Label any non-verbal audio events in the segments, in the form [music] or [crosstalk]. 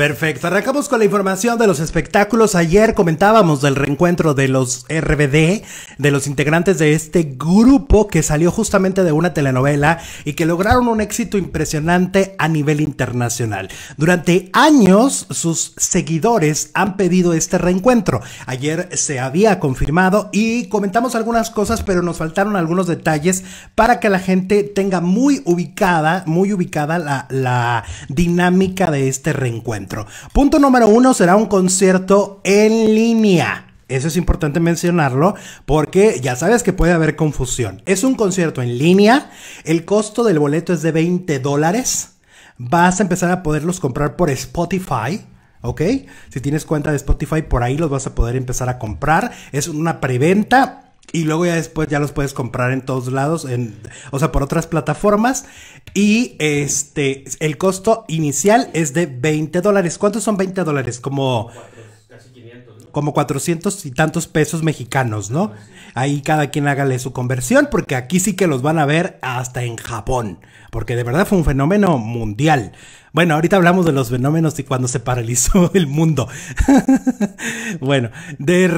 Perfecto, arrancamos con la información de los espectáculos. Ayer comentábamos del reencuentro de los RBD, de los integrantes de este grupo que salió justamente de una telenovela y que lograron un éxito impresionante a nivel internacional. Durante años sus seguidores han pedido este reencuentro. Ayer se había confirmado y comentamos algunas cosas, pero nos faltaron algunos detalles para que la gente tenga muy ubicada, muy ubicada la, la dinámica de este reencuentro. Punto número uno será un concierto en línea. Eso es importante mencionarlo porque ya sabes que puede haber confusión. Es un concierto en línea, el costo del boleto es de 20 dólares. Vas a empezar a poderlos comprar por Spotify. ¿ok? Si tienes cuenta de Spotify, por ahí los vas a poder empezar a comprar. Es una preventa y luego ya después ya los puedes comprar en todos lados, en, o sea, por otras plataformas. Y este, el costo inicial es de 20 dólares. ¿Cuántos son 20 dólares? Como... Casi 500, Como 400 y tantos pesos mexicanos, ¿no? Ahí cada quien hágale su conversión, porque aquí sí que los van a ver hasta en Japón, porque de verdad fue un fenómeno mundial. Bueno, ahorita hablamos de los fenómenos y cuando se paralizó [laughs] el mundo. [laughs] bueno, de,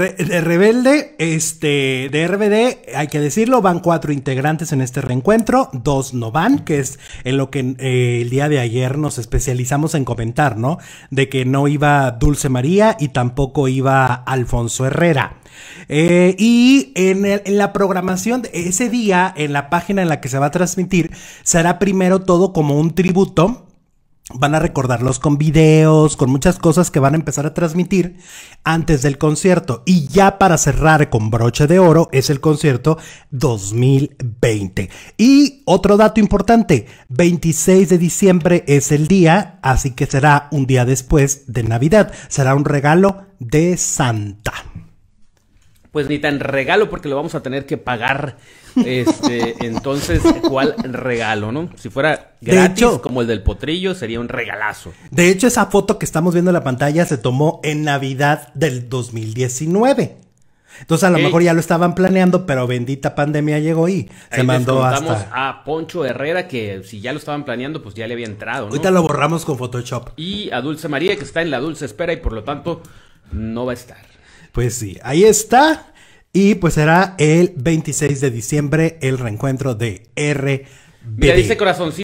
Rebelde, este, de RBD, hay que decirlo, van cuatro integrantes en este reencuentro, dos no van, que es en lo que eh, el día de ayer nos especializamos en comentar, ¿no? De que no iba Dulce María y tampoco iba Alfonso Herrera. Eh, y en, en, la programación de ese día, en la página en la que se va a transmitir, será primero todo como un tributo van a recordarlos con videos, con muchas cosas que van a empezar a transmitir antes del concierto. Y ya para cerrar con broche de oro es el concierto 2020. Y otro dato importante, 26 de diciembre es el día, así que será un día después de Navidad. Será un regalo de Santa pues ni tan regalo porque lo vamos a tener que pagar. Este, [laughs] entonces, ¿cuál regalo, no? Si fuera gratis como el del potrillo, sería un regalazo. De hecho, esa foto que estamos viendo en la pantalla se tomó en Navidad del 2019. Entonces a lo mejor ya lo estaban planeando, pero bendita pandemia llegó y se mandó hasta. a Poncho Herrera que si ya lo estaban planeando, pues ya le había entrado. ¿no? Ahorita lo borramos con Photoshop. Y a Dulce María que está en la dulce espera y por lo tanto no va a estar. Pues sí, ahí está. Y pues será el 26 de diciembre el reencuentro de R. Mira, dice corazoncito.